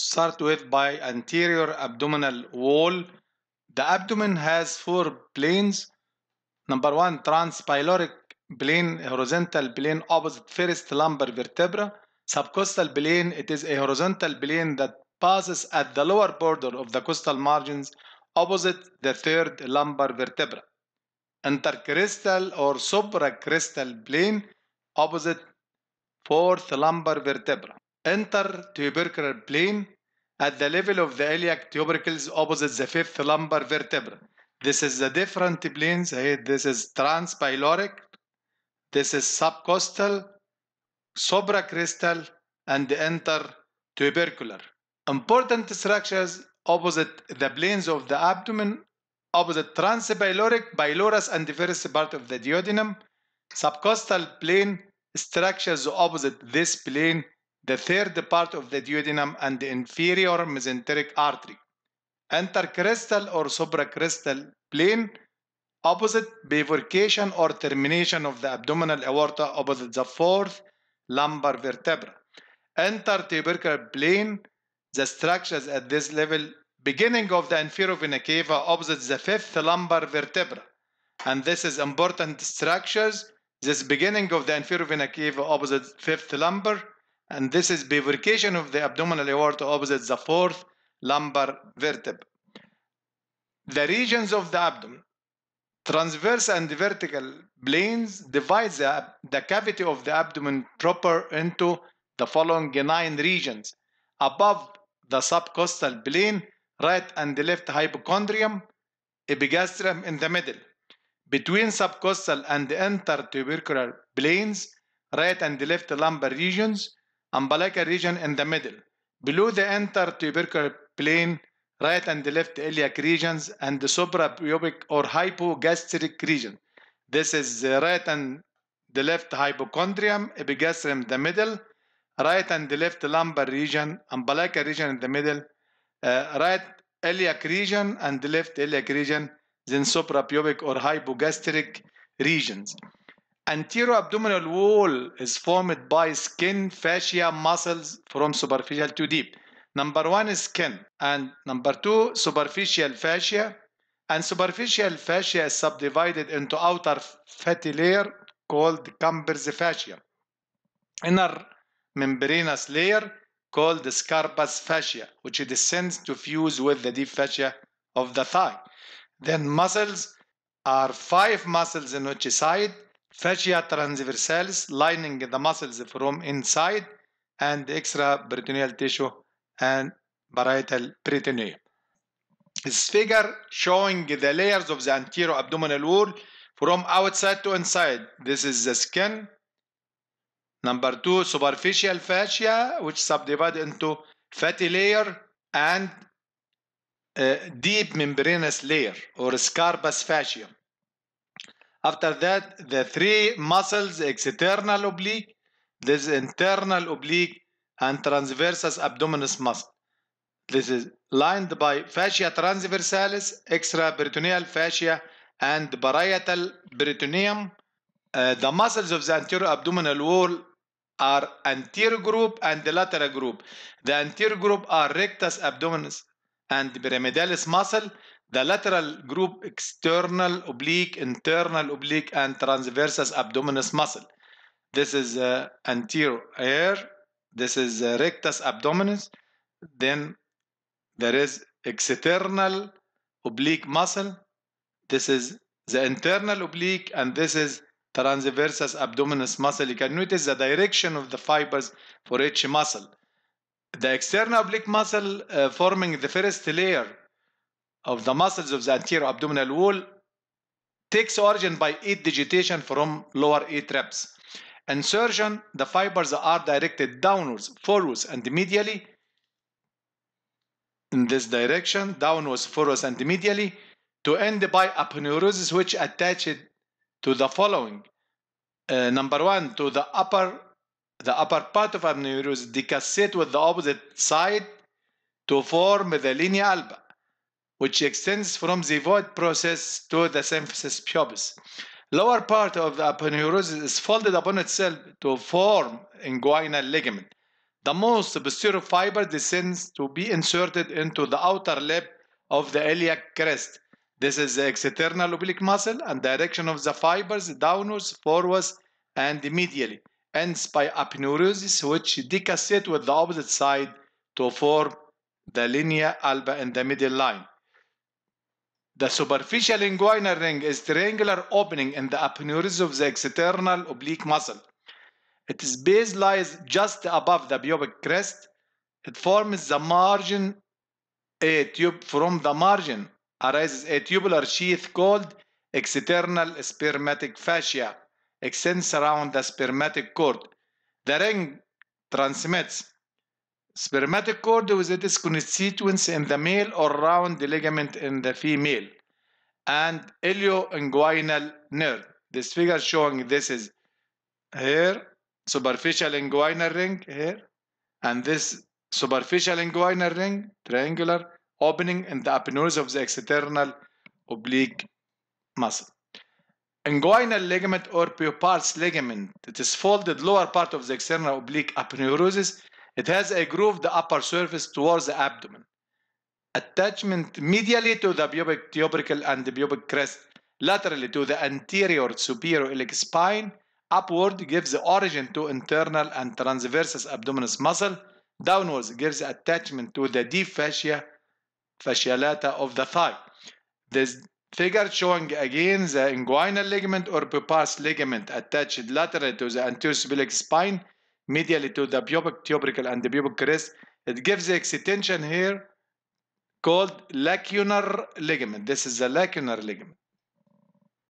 start with by anterior abdominal wall. The abdomen has four planes. Number one, transpyloric plane, horizontal plane opposite first lumbar vertebra. Subcostal plane, it is a horizontal plane that passes at the lower border of the costal margins opposite the third lumbar vertebra. Intercostal or supracrustal plane opposite fourth lumbar vertebra tubercular plane at the level of the iliac tubercles opposite the fifth lumbar vertebra. This is the different planes. Eh? This is transpyloric, this is subcostal, supracrystal, and intertubercular. Important structures opposite the planes of the abdomen, opposite transpyloric, pylorus, and the first part of the duodenum, subcostal plane structures opposite this plane the third part of the duodenum and the inferior mesenteric artery, intercrystal or supracrystal plane, opposite bifurcation or termination of the abdominal aorta opposite the fourth lumbar vertebra. Intertubercular plane, the structures at this level beginning of the inferior vena cava opposite the fifth lumbar vertebra. And this is important structures. This beginning of the inferior vena cava opposite fifth lumbar and this is bifurcation of the abdominal aorta opposite the fourth lumbar vertebra. The regions of the abdomen, transverse and vertical planes divide the, the cavity of the abdomen proper into the following nine regions. Above the subcostal plane, right and left hypochondrium, epigastrium in the middle. Between subcostal and intertubercular planes, right and left lumbar regions, umbilical region in the middle. Below the intertubercular plane, right and left iliac regions, and the suprapubic or hypogastric region. This is the right and the left hypochondrium, epigastrium in the middle, right and the left lumbar region, umbilical region in the middle, uh, right iliac region and the left iliac region, then suprapubic or hypogastric regions. Anterior abdominal wall is formed by skin, fascia, muscles from superficial to deep. Number one is skin and number two superficial fascia and superficial fascia is subdivided into outer fatty layer called Camber's fascia, inner membranous layer called Scarpus fascia, which descends to fuse with the deep fascia of the thigh. Then muscles are five muscles in each side fascia transversals lining the muscles from inside and extra peritoneal tissue and parietal peritoneum. This figure showing the layers of the anterior abdominal wall from outside to inside. This is the skin. Number two, superficial fascia, which subdivided into fatty layer and a deep membranous layer or scarpus fascium. After that, the three muscles, external oblique, this internal oblique, and transversus abdominis muscle. This is lined by fascia transversalis, extraperitoneal fascia, and parietal peritoneum. Uh, the muscles of the anterior abdominal wall are anterior group and the lateral group. The anterior group are rectus abdominis and pyramidalis muscle. The lateral group external oblique, internal oblique, and transversus abdominis muscle. This is uh, anterior air. This is uh, rectus abdominis. Then there is external oblique muscle. This is the internal oblique, and this is transversus abdominis muscle. You can notice the direction of the fibers for each muscle. The external oblique muscle uh, forming the first layer of the muscles of the anterior abdominal wall takes origin by eight digitation from lower eight traps. Insertion, the fibers are directed downwards, forwards, and medially. In this direction, downwards, forwards, and medially, to end by aponeurosis, which attached to the following. Uh, number one, to the upper the upper part of aponeurosis decussate with the opposite side to form the linea alba which extends from the void process to the symphysis pubis. Lower part of the aponeurosis is folded upon itself to form inguinal ligament. The most posterior fiber descends to be inserted into the outer lip of the iliac crest. This is the external oblique muscle and direction of the fibers downwards, forwards, and medially. Ends by aponeurosis which decussate with the opposite side to form the linea alba in the middle line. The superficial inguinal ring is triangular opening in the aponeurosis of the external oblique muscle. Its base lies just above the pubic crest. It forms the margin a tube from the margin arises a tubular sheath called external spermatic fascia extends around the spermatic cord. The ring transmits Spermatocord is its constituents in the male or round ligament in the female and ilioinguinal nerve. This figure showing this is here, superficial inguinal ring here, and this superficial inguinal ring, triangular, opening in the aponeurosis of the external oblique muscle. Inguinal ligament or pars ligament. It is folded lower part of the external oblique aponeurosis it has a grooved upper surface towards the abdomen. Attachment medially to the pubic tubercle and the pubic crest, laterally to the anterior superior iliac spine, upward gives the origin to internal and transversus abdominis muscle, downwards gives attachment to the deep fascia, fasciolata of the thigh. This figure showing again the inguinal ligament or pubis ligament attached laterally to the anterior iliac spine medially to the pubic tubercle and the pubic crest. It gives the extension here called lacunar ligament. This is the lacunar ligament.